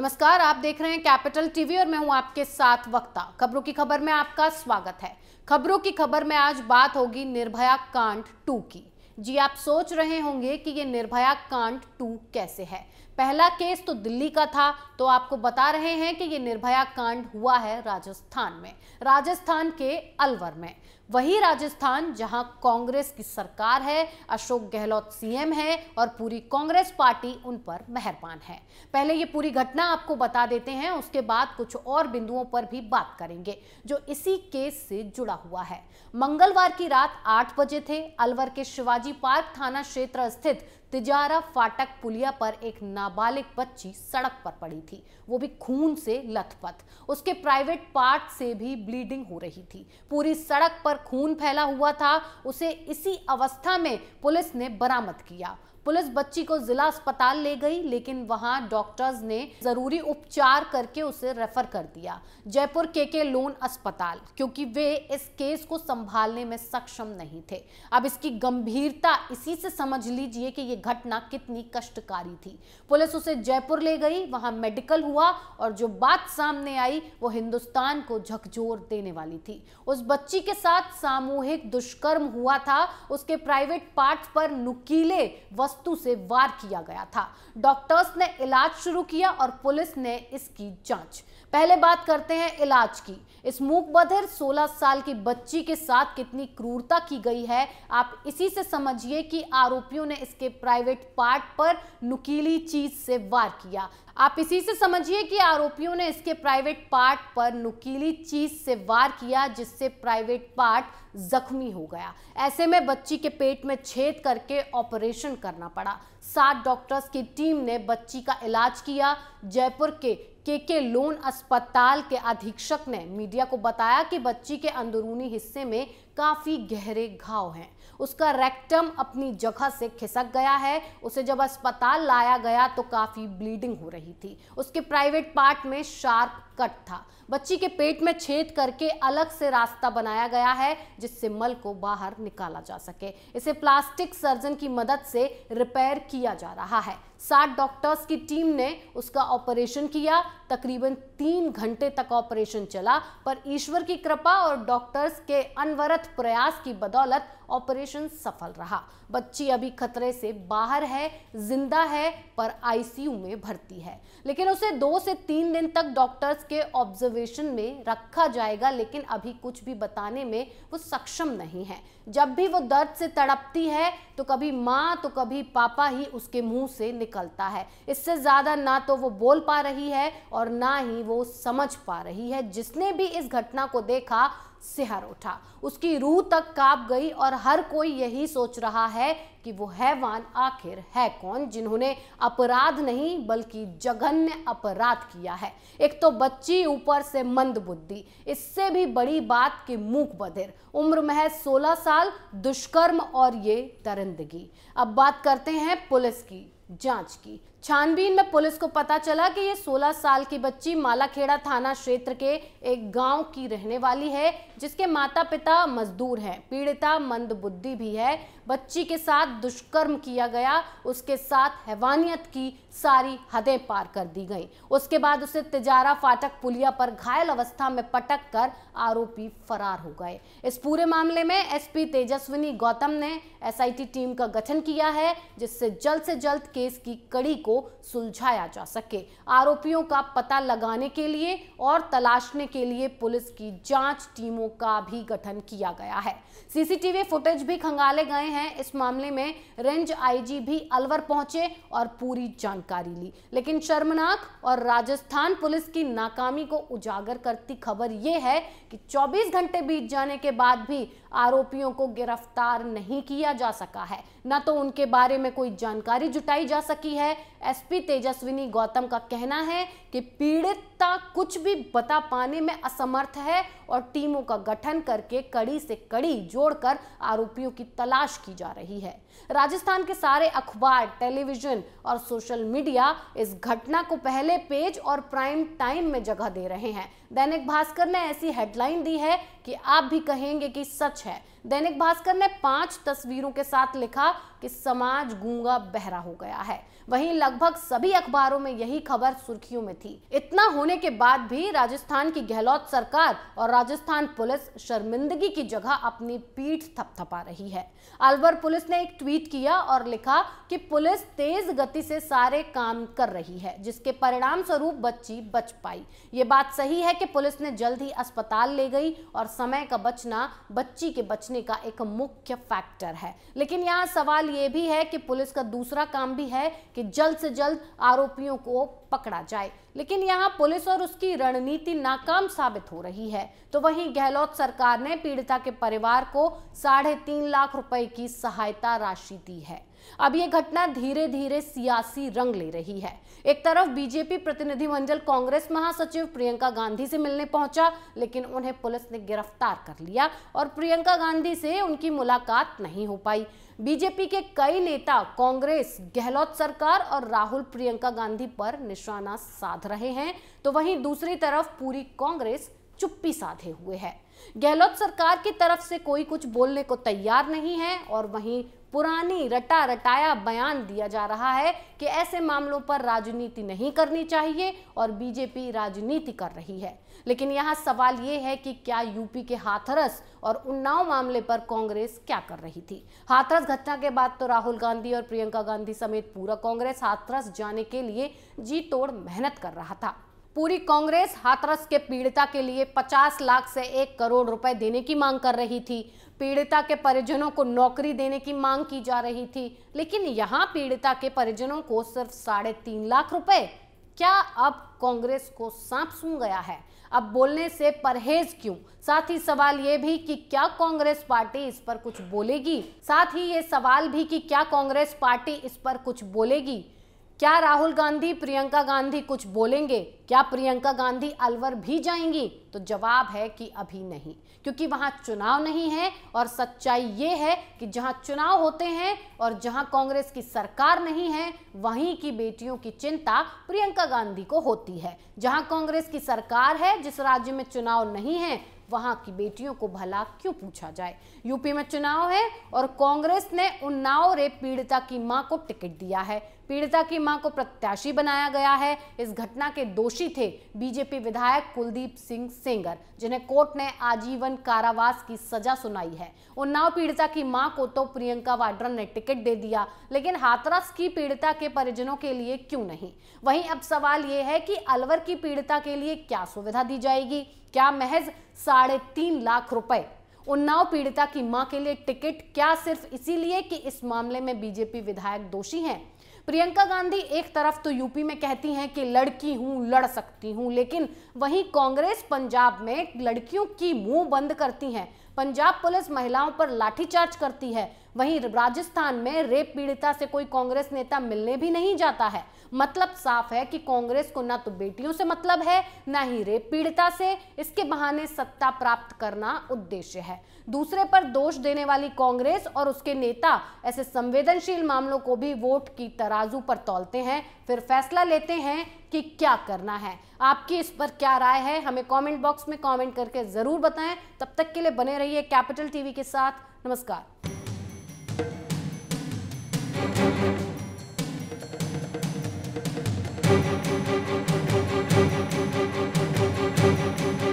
नमस्कार आप देख रहे हैं कैपिटल टीवी और मैं हूं आपके साथ वक्ता खबरों की खबर में आपका स्वागत है खबरों की खबर में आज बात होगी निर्भया कांड टू की जी आप सोच रहे होंगे कि ये निर्भया कांड टू कैसे है पहला केस तो दिल्ली का था तो आपको बता रहे हैं कि ये निर्भया कांड हुआ है राजस्थान में राजस्थान के अलवर में वही राजस्थान जहां कांग्रेस की सरकार है अशोक गहलोत सीएम है और पूरी कांग्रेस पार्टी उन पर मेहरबान है पहले ये पूरी घटना आपको बता देते हैं उसके बाद कुछ और बिंदुओं पर भी बात करेंगे जो इसी केस से जुड़ा हुआ है मंगलवार की रात आठ बजे थे अलवर के शिवाजी पार्क थाना क्षेत्र स्थित तिजारा फाटक पुलिया पर एक नाबालिग बच्ची सड़क पर पड़ी थी वो भी खून से लथपथ उसके प्राइवेट पार्ट से भी ब्लीडिंग हो रही थी पूरी सड़क पर खून फैला हुआ था उसे इसी अवस्था में पुलिस ने बरामद किया पुलिस बच्ची को जिला अस्पताल ले गई लेकिन वहां डॉक्टर्स ने जरूरी उपचार करके उसे रेफर कर दिया जयपुर के के लोन अस्पताल क्योंकि वे इस केस को संभालने में सक्षम नहीं थे अब इसकी गंभीरता इसी से समझ लीजिए कि यह घटना कितनी कष्टकारी थी पुलिस उसे जयपुर ले गई वहां मेडिकल हुआ और जो बात सामने आई वो हिंदुस्तान को झकझोर देने वाली थी उस बच्ची के साथ सामूहिक दुष्कर्म हुआ था उसके प्राइवेट पार्ट पर नुकीले व वस्तु से वार किया गया था डॉक्टर्स ने इलाज शुरू किया और पुलिस ने इसकी जांच पहले बात करते हैं इलाज की इस मूक बधिर 16 साल की बच्ची के साथ कितनी क्रूरता की गई है आप इसी से समझिए कि आरोपियों ने इसके प्राइवेट पार्ट पर नुकीली चीज से वार किया आप इसी से समझिए कि आरोपियों ने इसके प्राइवेट पार्ट पर नुकीली चीज से वार किया जिससे प्राइवेट पार्ट जख्मी हो गया ऐसे में बच्ची के पेट में छेद करके ऑपरेशन करना पड़ा सात डॉक्टर्स की टीम ने बच्ची का इलाज किया जयपुर के के के लोन अस्पताल के अधीक्षक ने मीडिया को बताया कि बच्ची के अंदरूनी हिस्से में काफ़ी गहरे घाव हैं उसका रेक्टम अपनी जगह से खिसक गया है उसे जब अस्पताल लाया गया तो काफ़ी ब्लीडिंग हो रही थी उसके प्राइवेट पार्ट में शार्प कट था बच्ची के पेट में छेद करके अलग से रास्ता बनाया गया है जिससे मल को बाहर निकाला जा सके इसे प्लास्टिक सर्जन की मदद से रिपेयर किया जा रहा है सात डॉक्टर्स की टीम ने उसका ऑपरेशन किया तकरीबन तीन घंटे तक ऑपरेशन चला पर ईश्वर की कृपा और डॉक्टर्स के अनवरत प्रयास की बदौलत ऑपरेशन सफल रहा बच्ची अभी खतरे से बाहर है जिंदा है पर आईसीयू में भर्ती है लेकिन उसे दो से तीन दिन तक डॉक्टर्स के ऑब्जर्वेशन में रखा जाएगा लेकिन अभी कुछ भी बताने में वो सक्षम नहीं है जब भी वो दर्द से तड़पती है तो कभी माँ तो कभी पापा ही उसके मुंह से निकलता है इससे ज़्यादा ना तो वो बोल पा रही है और ना ही वो समझ पा रही है जिसने भी इस घटना को देखा सिहर उठा उसकी रूह तक कांप गई और हर कोई यही सोच रहा है कि वो हैवान आखिर है कौन जिन्होंने अपराध नहीं बल्कि जघन्य अपराध किया है एक तो बच्ची ऊपर से मंद बुद्धि इससे भी बड़ी बात कि मूक बधिर उम्र महज 16 साल दुष्कर्म और ये दरिंदगी अब बात करते हैं पुलिस की जांच की छानबीन में पुलिस को पता चला कि ये 16 साल की बच्ची मालाखेड़ा थाना क्षेत्र के एक गांव की रहने वाली है जिसके माता पिता मजदूर हैं पीड़िता मंद बुद्धि भी है बच्ची के साथ दुष्कर्म किया गया उसके साथ हैवानियत की सारी हदें पार कर दी गई उसके बाद उसे तिजारा फाटक पुलिया पर घायल अवस्था में पटक कर आरोपी फरार हो गए इस पूरे मामले में एस तेजस्विनी गौतम ने एस टीम का गठन किया है जिससे जल्द से जल्द केस की कड़ी को सुलझाया जा सके आरोपियों का पता लगाने के लिए और तलाशने के लिए पुलिस की जांच टीमों का भी गठन किया गया है सीसीटीवी फुटेज भी खंगाले गए हैं इस मामले में रेंज आईजी भी अलवर पहुंचे और पूरी जानकारी ली लेकिन शर्मनाक और राजस्थान पुलिस की नाकामी को उजागर करती खबर यह है कि 24 घंटे बीत जाने के बाद भी आरोपियों को गिरफ्तार नहीं किया जा सका है न तो उनके बारे में कोई जानकारी जुटाई जा सकी है एसपी तेजस्विनी गौतम का कहना है कि पीड़िता कुछ भी बता पाने में असमर्थ है और टीमों का गठन करके कड़ी से कड़ी जोड़कर आरोपियों की तलाश की जा रही है राजस्थान के सारे अखबार टेलीविजन और सोशल मीडिया इस घटना को पहले पेज और प्राइम टाइम में जगह दे रहे हैं दैनिक भास्कर ने ऐसी हेडलाइन दी है कि आप भी कहेंगे कि सच है दैनिक भास्कर ने पांच तस्वीरों के साथ लिखा कि समाज गूंगा बहरा हो गया है वहीं लगभग सभी अखबारों में यही खबर सुर्खियों में थी इतना होने के बाद भी राजस्थान की गहलोत सरकार और राजस्थान पुलिस शर्मिंदगी की जगह अपनी पीठ थपथपा रही है अलवर पुलिस ने एक ट्वीट किया और लिखा कि पुलिस तेज गति से सारे काम कर रही है जिसके परिणाम स्वरूप बच्ची बच पाई ये बात सही है कि पुलिस ने जल्द ही अस्पताल ले गई और समय का बचना बच्ची के बचने का एक मुख्य फैक्टर है लेकिन यहाँ सवाल ये भी है कि पुलिस का दूसरा काम भी है कि जल्द से जल्द आरोपियों को पकड़ा जाए लेकिन यहाँ पुलिस और उसकी रणनीति नाकाम साबित हो रही है तो वहीं गहलोत सरकार ने पीड़िता के परिवार को साढ़े तीन लाख रुपए की सहायता राशि दी है अब यह घटना धीरे धीरे सियासी रंग ले रही है एक तरफ बीजेपी प्रतिनिधिमंडल कांग्रेस महासचिव प्रियंका गांधी से मिलने पहुंचा लेकिन उन्हें पुलिस ने गिरफ्तार कर लिया और प्रियंका गांधी से उनकी मुलाकात नहीं हो पाई बीजेपी के कई नेता कांग्रेस गहलोत सरकार और राहुल प्रियंका गांधी पर निशाना साध रहे हैं तो वहीं दूसरी तरफ पूरी कांग्रेस चुप्पी साधे हुए है गहलोत सरकार की तरफ से कोई कुछ बोलने को तैयार नहीं है और वहीं पुरानी रटा रटाया बयान दिया जा रहा है कि ऐसे मामलों पर राजनीति नहीं करनी चाहिए और बीजेपी राजनीति कर रही है लेकिन यहां सवाल ये है कि क्या यूपी के हाथरस और उन्नाव मामले पर कांग्रेस क्या कर रही थी हाथरस घटना के बाद तो राहुल गांधी और प्रियंका गांधी समेत पूरा कांग्रेस हाथरस जाने के लिए जी तोड़ मेहनत कर रहा था पूरी कांग्रेस हाथरस के पीड़िता के लिए 50 लाख से एक करोड़ रुपए देने की मांग कर रही थी पीड़िता के परिजनों को नौकरी देने की मांग की जा रही थी लेकिन यहाँ पीड़िता के परिजनों को सिर्फ साढ़े तीन लाख रुपए क्या अब कांग्रेस को सांप सुन गया है अब बोलने से परहेज क्यों साथ ही सवाल ये भी कि क्या कांग्रेस पार्टी इस पर कुछ बोलेगी साथ ही ये सवाल भी कि क्या कांग्रेस पार्टी इस पर कुछ बोलेगी क्या राहुल गांधी प्रियंका गांधी कुछ बोलेंगे क्या प्रियंका गांधी अलवर भी जाएंगी तो जवाब है कि अभी नहीं क्योंकि वहां चुनाव नहीं है और सच्चाई ये है कि जहां चुनाव होते हैं और जहां कांग्रेस की सरकार नहीं है वहीं की बेटियों की चिंता प्रियंका गांधी को होती है जहां कांग्रेस की सरकार है जिस राज्य में चुनाव नहीं है वहां की बेटियों को भला क्यों पूछा जाए यूपी में चुनाव है और कांग्रेस ने उन्नाव रेप पीड़िता की मां को टिकट दिया है पीड़िता की मां को प्रत्याशी बनाया गया है इस घटना के दोषी थे बीजेपी विधायक कुलदीप सिंह सेंगर जिन्हें कोर्ट ने आजीवन कारावास की सजा सुनाई है उन्नाव पीड़िता की मां को तो प्रियंका वाड्रा ने टिकट दे दिया लेकिन हाथरस की पीड़िता के परिजनों के लिए क्यों नहीं वहीं अब सवाल यह है कि अलवर की पीड़िता के लिए क्या सुविधा दी जाएगी क्या महज साढ़े तीन लाख रुपए उन्नाव पीड़िता की मां के लिए टिकट क्या सिर्फ इसीलिए कि इस मामले में बीजेपी विधायक दोषी हैं प्रियंका गांधी एक तरफ तो यूपी में कहती हैं कि लड़की हूं लड़ सकती हूं लेकिन वहीं कांग्रेस पंजाब में लड़कियों की मुंह बंद करती है पंजाब पुलिस महिलाओं पर लाठीचार्ज करती है वहीं राजस्थान में रेप पीड़िता से कोई कांग्रेस नेता मिलने भी नहीं जाता है मतलब साफ है कि कांग्रेस को ना तो बेटियों से मतलब है ना ही रेप पीड़िता से इसके बहाने सत्ता प्राप्त करना उद्देश्य है दूसरे पर दोष देने वाली कांग्रेस और उसके नेता ऐसे संवेदनशील मामलों को भी वोट की तराजू पर तोलते हैं फिर फैसला लेते हैं कि क्या करना है आपकी इस पर क्या राय है हमें कॉमेंट बॉक्स में कॉमेंट करके ज़रूर बताएं तब तक के लिए बने रहिए कैपिटल टीवी के साथ नमस्कार Thank you.